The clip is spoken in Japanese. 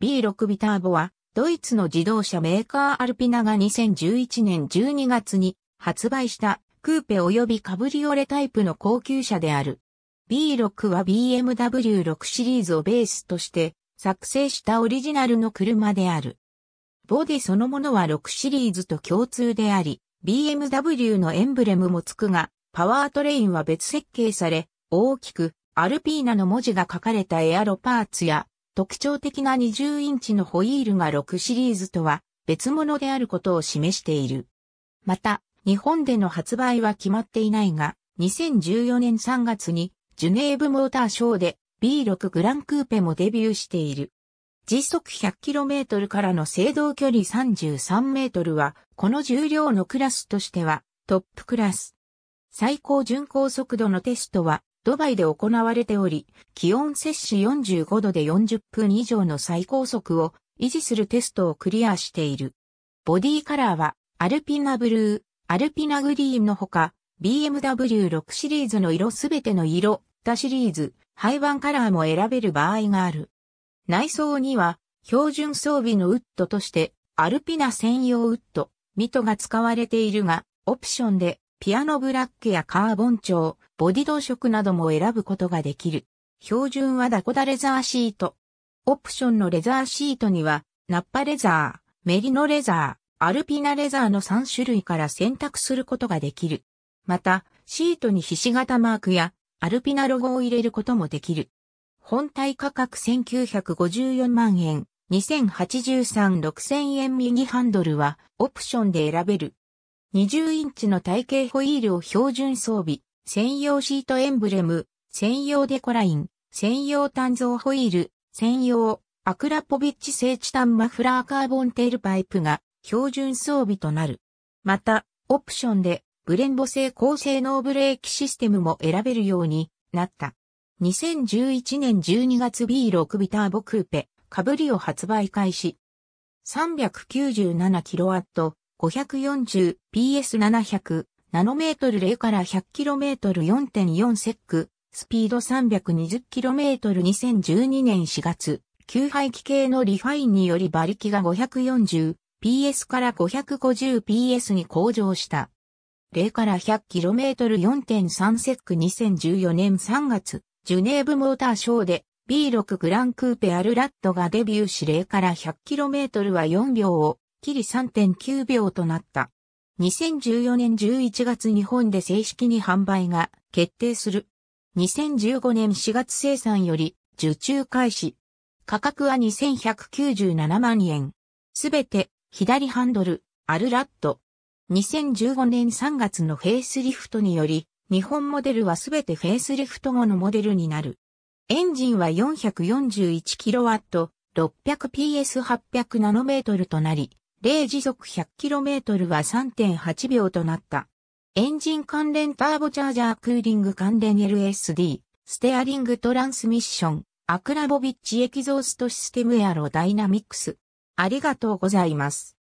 B6 ビターボは、ドイツの自動車メーカーアルピナが2011年12月に発売したクーペ及びカブリオレタイプの高級車である。B6 は BMW6 シリーズをベースとして作成したオリジナルの車である。ボディそのものは6シリーズと共通であり、BMW のエンブレムもつくが、パワートレインは別設計され、大きく、アルピーナの文字が書かれたエアロパーツや、特徴的な20インチのホイールが6シリーズとは別物であることを示している。また、日本での発売は決まっていないが、2014年3月にジュネーブモーターショーで B6 グランクーペもデビューしている。時速 100km からの制動距離 33m は、この重量のクラスとしてはトップクラス。最高巡航速度のテストはドバイで行われており、気温摂氏45度で40分以上の最高速を維持するテストをクリアしている。ボディカラーは、アルピナブルー、アルピナグリーンのほか、BMW6 シリーズの色すべての色、他シリーズ、廃盤カラーも選べる場合がある。内装には、標準装備のウッドとして、アルピナ専用ウッド、ミトが使われているが、オプションで、ピアノブラックやカーボン調、ボディ同色なども選ぶことができる。標準はダコダレザーシート。オプションのレザーシートには、ナッパレザー、メリノレザー、アルピナレザーの3種類から選択することができる。また、シートにひし形マークやアルピナロゴを入れることもできる。本体価格1954万円、2083-6000円右ハンドルはオプションで選べる。20インチの体型ホイールを標準装備。専用シートエンブレム、専用デコライン、専用単造ホイール、専用アクラポビッチ製チタンマフラーカーボンテールパイプが標準装備となる。また、オプションでブレンボ製高性能ブレーキシステムも選べるようになった。2011年12月 B6 ビターボクーペ、カブリを発売開始。397kW、540PS700、ナノメートル0から 100km4.4 セック、スピード 320km2012 年4月、吸排気系のリファインにより馬力が 540PS から 550PS に向上した。0から 100km4.3 セック2014年3月、ジュネーブモーターショーで B6 グランクーペアルラットがデビューし0から 100km は4秒を切り3.9秒となった。2014年11月日本で正式に販売が決定する。2015年4月生産より受注開始。価格は2197万円。すべて左ハンドル、アルラット。2015年3月のフェイスリフトにより、日本モデルはすべてフェイスリフト後のモデルになる。エンジンは 441kW、6 0 0 p s 8 0 0トルとなり、0時速 100km は3.8秒となった。エンジン関連ターボチャージャークーリング関連 LSD、ステアリングトランスミッション、アクラボビッチエキゾーストシステムエアロダイナミクス。ありがとうございます。